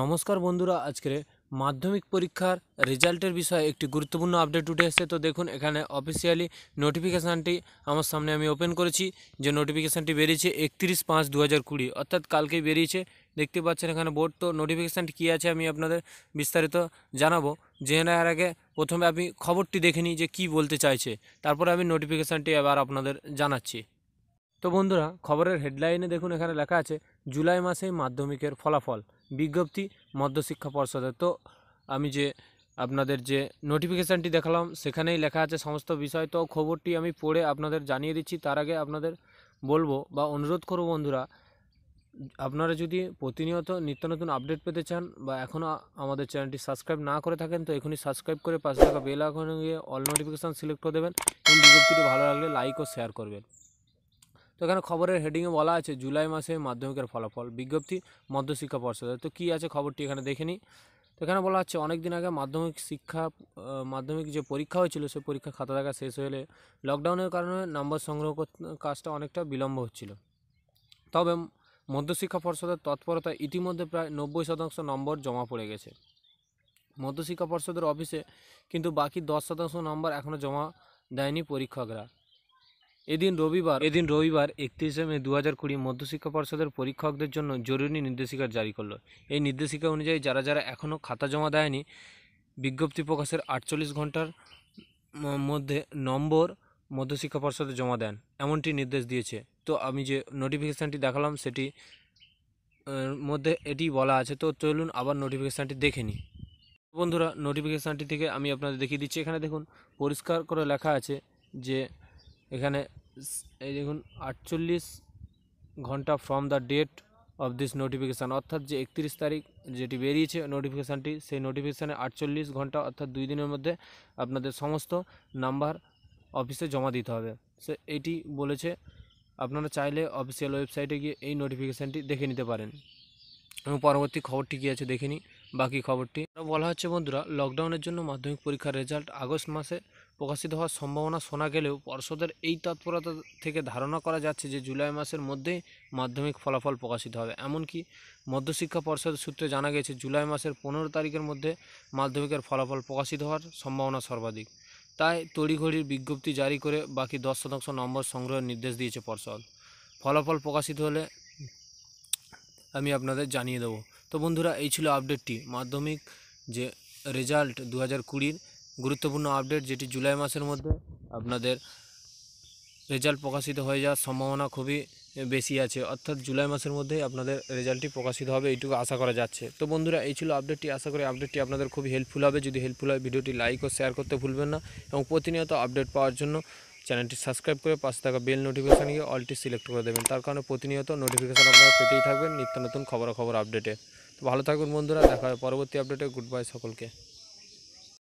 নমস্কার বন্ধুরা আজকের মাধ্যমিক পরীক্ষার রেজাল্টের বিষয়ে একটি গুরুত্বপূর্ণ আপডেট উঠে এসেছে তো দেখুন এখানে অফিসিয়ালি নোটিফিকেশানটি আমার সামনে আমি ওপেন করেছি যে নোটিফিকেশানটি বেরিয়েছে একত্রিশ পাঁচ দু হাজার কুড়ি অর্থাৎ কালকেই বেরিয়েছে দেখতে পাচ্ছেন এখানে বোর্ড তো নোটিফিকেশানটি কী আছে আমি আপনাদের বিস্তারিত জানাবো জেনার আগে প্রথমে আমি খবরটি দেখে নিই যে কী বলতে চাইছে তারপরে আমি নোটিফিকেশানটি আবার আপনাদের জানাচ্ছি তো বন্ধুরা খবরের হেডলাইনে দেখুন এখানে লেখা আছে জুলাই মাসে মাধ্যমিকের ফলাফল বিজ্ঞপ্তি মধ্যশিক্ষা পর্ষদের তো আমি যে আপনাদের যে নোটিফিকেশানটি দেখালাম সেখানেই লেখা আছে সমস্ত বিষয় তো খবরটি আমি পড়ে আপনাদের জানিয়ে দিচ্ছি তার আগে আপনাদের বলবো বা অনুরোধ করব বন্ধুরা আপনারা যদি প্রতিনিয়ত নিত্য নতুন আপডেট পেতে চান বা এখনও আমাদের চ্যানেলটি সাবস্ক্রাইব না করে থাকেন তো এখনই সাবস্ক্রাইব করে পাশে থাকা বেল আইকনে গিয়ে অল নোটিফিকেশান সিলেক্ট করে দেবেন এবং বিজ্ঞপ্তিটি ভালো লাগলে লাইক ও শেয়ার করবেন তো এখানে খবরের হেডিংয়ে বলা আছে জুলাই মাসে মাধ্যমিকের ফলাফল বিজ্ঞপ্তি মধ্যশিক্ষা পর্ষদের তো কী আছে খবরটি এখানে দেখেনি তো এখানে বলা হচ্ছে অনেক দিন আগে মাধ্যমিক শিক্ষা মাধ্যমিক যে পরীক্ষা হয়েছিল সেই পরীক্ষা খাতা দেখা শেষ হলে লকডাউনের কারণে নাম্বার সংগ্রহ কাজটা অনেকটা বিলম্ব হচ্ছিল তবে মধ্যশিক্ষা পর্ষদের তৎপরতা ইতিমধ্যে প্রায় নব্বই শতাংশ নম্বর জমা পড়ে গেছে মধ্যশিক্ষা পর্ষদের অফিসে কিন্তু বাকি দশ শতাংশ নম্বর এখনও জমা দেয়নি পরীক্ষকরা এদিন রবিবার এদিন রবিবার একত্রিশে মে দু হাজার কুড়ি মধ্যশিক্ষা পর্ষদের পরীক্ষকদের জন্য জরুরি নির্দেশিকা জারি করলো এই নির্দেশিকা অনুযায়ী যারা যারা এখনও খাতা জমা দেয়নি বিজ্ঞপ্তি প্রকাশের আটচল্লিশ ঘন্টার মধ্যে নম্বর মধ্যশিক্ষা পর্ষদে জমা দেন এমনটি নির্দেশ দিয়েছে তো আমি যে নোটিফিকেশানটি দেখালাম সেটি মধ্যে এটি বলা আছে তো চলুন আবার নোটিফিকেশানটি দেখে নিই বন্ধুরা নোটিফিকেশানটি থেকে আমি আপনাদের দেখিয়ে দিচ্ছি এখানে দেখুন পরিষ্কার করে লেখা আছে যে এখানে এই দেখুন আটচল্লিশ ঘন্টা from the date of this notification অর্থাৎ যে একত্রিশ তারিখ যেটি বেরিয়েছে নোটিফিকেশানটি সেই নোটিফিকেশানে আটচল্লিশ ঘন্টা অর্থাৎ দুই দিনের মধ্যে আপনাদের সমস্ত নাম্বার অফিসে জমা দিতে হবে সে এটি বলেছে আপনারা চাইলে অফিসিয়াল ওয়েবসাইটে গিয়ে এই নোটিফিকেশানটি দেখে নিতে পারেন এবং পরবর্তী খবরটি কী আছে দেখে নিই বাকি খবরটি বলা হচ্ছে বন্ধুরা লকডাউনের জন্য মাধ্যমিক পরীক্ষার রেজাল্ট আগস্ট মাসে প্রকাশিত হওয়ার সম্ভাবনা শোনা গেলেও পর্ষদের এই তৎপরতা থেকে ধারণা করা যাচ্ছে যে জুলাই মাসের মধ্যেই মাধ্যমিক ফলাফল প্রকাশিত হবে এমনকি মধ্যশিক্ষা পর্ষদের সূত্রে জানা গেছে জুলাই মাসের পনেরো তারিখের মধ্যে মাধ্যমিকের ফলাফল প্রকাশিত হওয়ার সম্ভাবনা সর্বাধিক তাই তড়িঘড়ির বিজ্ঞপ্তি জারি করে বাকি দশ শতাংশ নম্বর সংগ্রহের নির্দেশ দিয়েছে পর্ষদ ফলাফল প্রকাশিত হলে আমি আপনাদের জানিয়ে দেবো তো বন্ধুরা এই ছিল আপডেটটি মাধ্যমিক যে রেজাল্ট দু হাজার কুড়ির গুরুত্বপূর্ণ আপডেট যেটি জুলাই মাসের মধ্যে আপনাদের রেজাল্ট প্রকাশিত হয়ে যাওয়ার সম্ভাবনা খুবই বেশি আছে অর্থাৎ জুলাই মাসের মধ্যেই আপনাদের রেজাল্টটি প্রকাশিত হবে এইটুকু আশা করা যাচ্ছে তো বন্ধুরা এই ছিল আপডেটটি আশা করি আপডেটটি আপনাদের খুবই হেল্পফুল হবে যদি হেল্পফুল হয় ভিডিওটি লাইক ও শেয়ার করতে ভুলবেন না এবং প্রতিনিয়ত আপডেট পাওয়ার জন্য চ্যানেলটি সাবস্ক্রাইব করে পাশে থাকা বেল নোটিফিকেশান গিয়ে অলটি সিলেক্ট করে দেবেন তার কারণে প্রতিনিয়ত নোটিফিকেশান আপনারা পেতেই থাকবেন নিত্য নতুন খবরাখবর আপডেটে তো ভালো থাকুন বন্ধুরা দেখা হবে পরবর্তী আপডেটে গুড বাই সকলকে